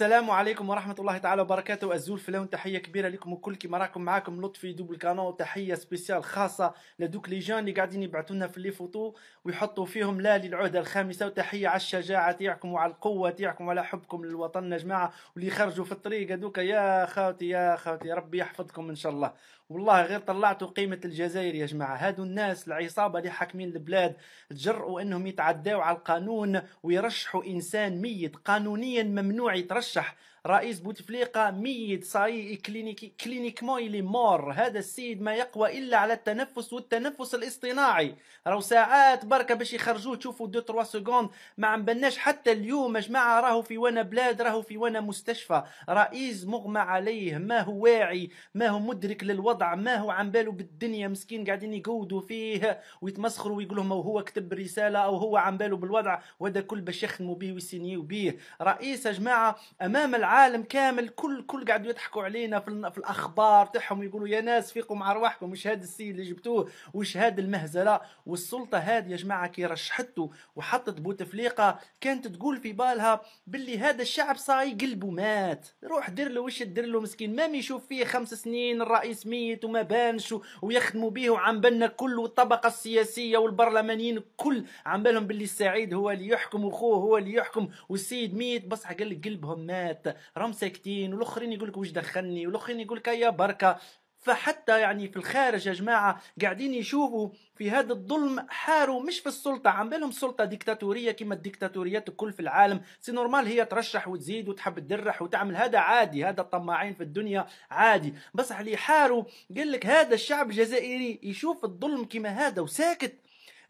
السلام عليكم ورحمة الله تعالى وبركاته أزول فلون تحية كبيرة لكم الكل كما راكم معاكم لطفي دوبل كانون وتحية سبيسيال خاصة لدوك لي جان اللي قاعدين يبعثوا لنا في لي فوتو ويحطوا فيهم لا للعهدة الخامسة وتحية على الشجاعة تاعكم وعلى القوة تاعكم وعلى حبكم للوطن يا جماعة واللي خرجوا في الطريق هذوك يا خاوتي يا خاوتي ربي يحفظكم إن شاء الله والله غير طلعتوا قيمة الجزائر يا جماعة هادو الناس العصابة اللي حاكمين البلاد تجرؤوا أنهم يتعداوا على القانون ويرشحوا إنسان ميت قانونيا ممنوع يترشح الشح رئيس بوتفليقه ميت صاي كلينيكي كلينيكمون الي مور هذا السيد ما يقوى الا على التنفس والتنفس الاصطناعي راهو ساعات بركه باش يخرجوه تشوفوا دو تروا سكوند ما عم بناش حتى اليوم يا جماعه راهو في وانا بلاد راهو في وانا مستشفى رئيس مغمى عليه ما هو واعي ما هو مدرك للوضع ما هو عم باله بالدنيا مسكين قاعدين يقودوا فيه ويتمسخروا ويقولوا ما هو كتب رساله او هو عم باله بالوضع وهذا كل باش يخدموا به ويسينيو به رئيس يا جماعه امام العالم العالم كامل كل كل قاعد يضحكوا علينا في, في الاخبار تاعهم يقولوا يا ناس فيقوا مع ارواحكم وش هذا السيد اللي جبتوه وش هذا المهزله والسلطه هذه يا جماعه كي رشحته وحطت بوتفليقه كانت تقول في بالها باللي هذا الشعب صاي قلبه مات روح دير له وش دير له مسكين ما يشوف فيه خمس سنين الرئيس ميت وما بانش ويخدموا به وعم بالنا كل والطبقه السياسيه والبرلمانيين كل عم بالهم باللي السعيد هو اللي يحكم وخوه هو اللي يحكم والسيد ميت بصح قال لك قلبهم مات راهم ساكتين والاخرين يقول لك واش دخلني والاخرين يقول لك يا بركه فحتى يعني في الخارج يا جماعة قاعدين يشوفوا في هذا الظلم حاروا مش في السلطة عم بالهم سلطه ديكتاتورية كما الديكتاتوريات الكل في العالم سي نورمال هي ترشح وتزيد وتحب تدرح وتعمل هذا عادي هذا الطماعين في الدنيا عادي بس اللي حاروا قال لك هذا الشعب الجزائري يشوف الظلم كما هذا وساكت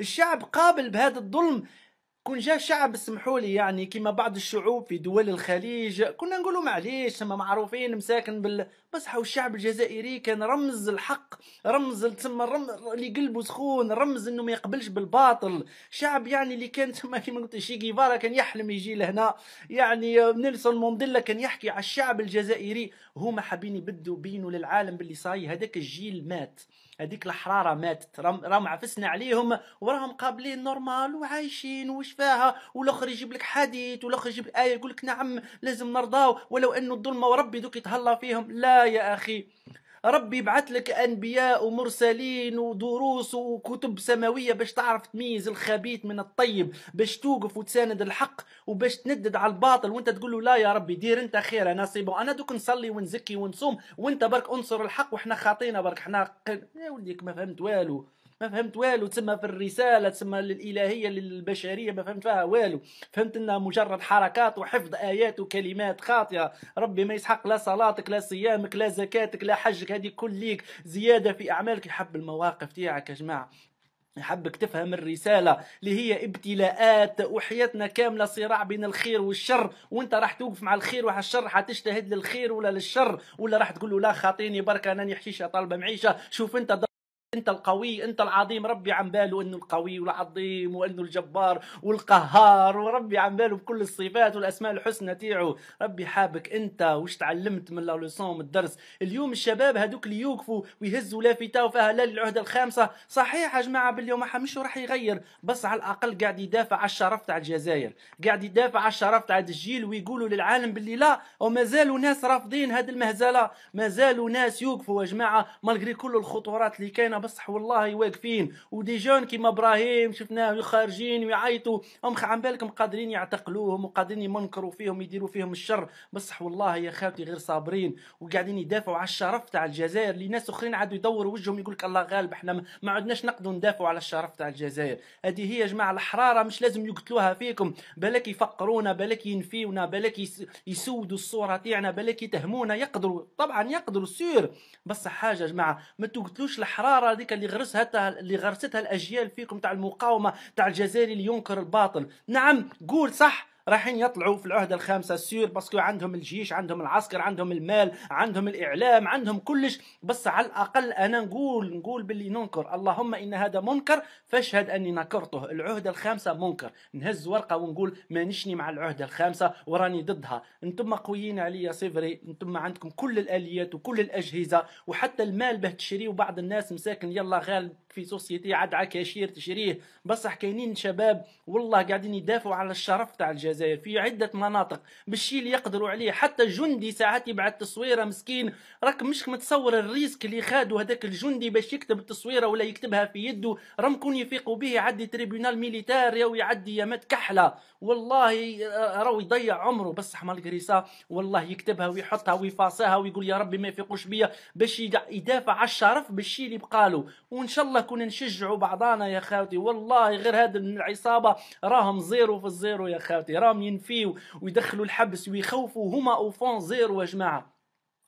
الشعب قابل بهذا الظلم كون جا شعب اسمحوا لي يعني كيما بعض الشعوب في دول الخليج كنا نقولوا معليش تما معروفين مساكن بال بصح الشعب الجزائري كان رمز الحق رمز تسمى اللي قلبه سخون رمز انه ما يقبلش بالباطل شعب يعني اللي كان تما كيما قلت شي جيفارا كان يحلم يجي لهنا يعني نيلسون مونديلا كان يحكي على الشعب الجزائري هما حابين يبدوا بينه للعالم باللي صاي هذاك الجيل مات هذيك الحراره ماتت راهم عفسنا عليهم وراهم قابلين نورمال وعايشين وشفاها والاخر يجيب لك حديث والاخر يجيب لك ايه يقول لك نعم لازم نرضاو ولو انه الظلمه وربي دوك يتهلا فيهم لا يا اخي ربي يبعث لك انبياء ومرسلين ودروس وكتب سماويه باش تعرف تميز الخبيث من الطيب باش توقف وتساند الحق وباش تندد على الباطل وانت تقول له لا يا ربي دير انت خير انا سيبون انا دوك نصلي ونزكي ونصوم وانت برك انصر الحق وحنا خاطينا برك حنا يا ولديك ما فهمت والو ما فهمت والو تسمى في الرساله تسمى للالهيه للبشريه ما فهمت فيها والو فهمت انها مجرد حركات وحفظ ايات وكلمات خاطئه ربي ما يسحق لا صلاتك لا صيامك لا زكاتك لا حجك هذه كل ليك زياده في اعمالك يحب المواقف تاعك يا جماعه يحبك تفهم الرسالة اللي هي ابتلاءات وحياتنا كاملة صراع بين الخير والشر وانت راح توقف مع الخير وعلى الشر حتجتهد للخير ولا للشر ولا راح تقول له لا خاطيني بركة انا نحشيشة طالبة معيشة شوف انت انت القوي انت العظيم ربي عم باله انه القوي والعظيم وانه الجبار والقهار وربي عم باله بكل الصفات والاسماء الحسنى تيعو ربي حابك انت واش تعلمت من لولوسون من الدرس اليوم الشباب هذوك اللي يوقفوا ويهزوا لافتة وفيها لا للعهده الخامسة صحيح يا جماعة باليوم مش راح يغير بس على الاقل قاعد يدافع على الشرف تاع الجزائر قاعد يدافع على الشرف تاع الجيل ويقولوا للعالم باللي لا وما زالوا ناس رافضين هذه المهزلة ما زالوا ناس يوقفوا يا جماعة مالغري كل الخطورات اللي كاينة بصح والله واقفين ودي جون كيما ابراهيم شفناه خارجين ويعيطوا هم عم بالكم قادرين يعتقلوهم وقادرين يمنكروا فيهم يديروا فيهم الشر بصح والله يا خاوتي غير صابرين وقاعدين يدافعوا على الشرف تاع الجزائر اللي ناس اخرين عادوا يدوروا وجههم يقول لك الله غالب احنا ما عدناش نقدروا ندافعوا على الشرف تاع الجزائر هذه هي يا جماعه الحراره مش لازم يقتلوها فيكم بالك يفقرونا بالك ينفيونا بالك يسودوا الصوره تاعنا بالك يتهمونا يقدروا طبعا يقدروا سير بصح حاجه يا جماعه ما تقتلوش الحراره الحضاره هذيك اللي غرسها اللي غرستها الاجيال فيكم تاع المقاومه تاع الجزائري اللي ينكر الباطل نعم قول صح رايحين يطلعوا في العهده الخامسه سير باسكو عندهم الجيش عندهم العسكر عندهم المال عندهم الاعلام عندهم كلش بس على الاقل انا نقول نقول باللي ننكر اللهم ان هذا منكر فاشهد اني نكرته العهده الخامسه منكر نهز ورقه ونقول نشني مع العهده الخامسه وراني ضدها انتم قويين عليا سيفري انتم عندكم كل الاليات وكل الاجهزه وحتى المال به تشريه بعض الناس مساكن يلا غالب في سوسيتي عاد عكاشير تشريه بصح كاينين شباب والله قاعدين يدافعوا على الشرف تاع الجزائر الجزائر في عده مناطق بالشي اللي يقدروا عليه حتى جندي ساعات يبعث تصويره مسكين راك مش متصور الريسك اللي خادو هذاك الجندي باش يكتب التصويره ولا يكتبها في يده رم كون يفيقوا به يعدي تريبيونال ميليتار يا يعدي يا مات كحله والله آه، راهو يضيع عمره بصح مال قريصه والله يكتبها ويحطها ويفاصيها ويقول يا ربي ما يفيقوش بيا باش يدافع على الشرف بالشي اللي بقالو وان شاء الله كنا نشجعوا بعضانا يا خاوتي والله غير هذه العصابه راهم زيرو في الزيرو يا خاوتي راهم الحرام ينفيه ويدخلوا الحبس ويخوفوا هما اوفون زيرو يا جماعه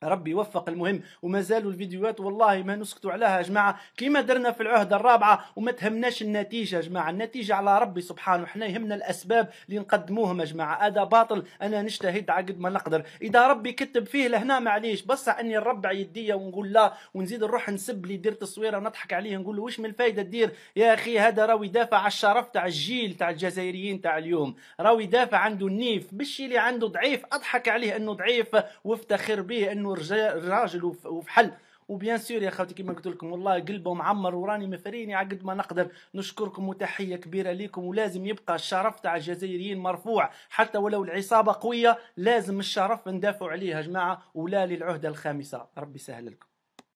ربي يوفق المهم وما زالوا الفيديوهات والله ما نسكتوا عليها يا جماعه كيما درنا في العهده الرابعه وما تهمناش النتيجه يا جماعه النتيجه على ربي سبحانه احنا يهمنا الاسباب اللي نقدموهم يا جماعه هذا باطل انا نجتهد عقد ما نقدر اذا ربي كتب فيه لهنا معليش بس اني نربع يديا ونقول لا ونزيد نروح نسب لي دير تصويره ونضحك عليه نقول له واش من الفايده دير يا اخي هذا راهو يدافع على الشرف تاع الجيل تاع الجزائريين تاع اليوم راهو يدافع عنده النيف بالشي اللي عنده ضعيف اضحك عليه انه ضعيف وافتخر به انه راجل وفي حل وبيان سور يا خوتي كما قلت لكم والله قلبه معمر وراني مفريني عقد ما نقدر نشكركم وتحيه كبيره ليكم ولازم يبقى الشرف تاع الجزائريين مرفوع حتى ولو العصابه قويه لازم الشرف ندافعوا عليه يا جماعه ولا للعهده الخامسه ربي يسهل لكم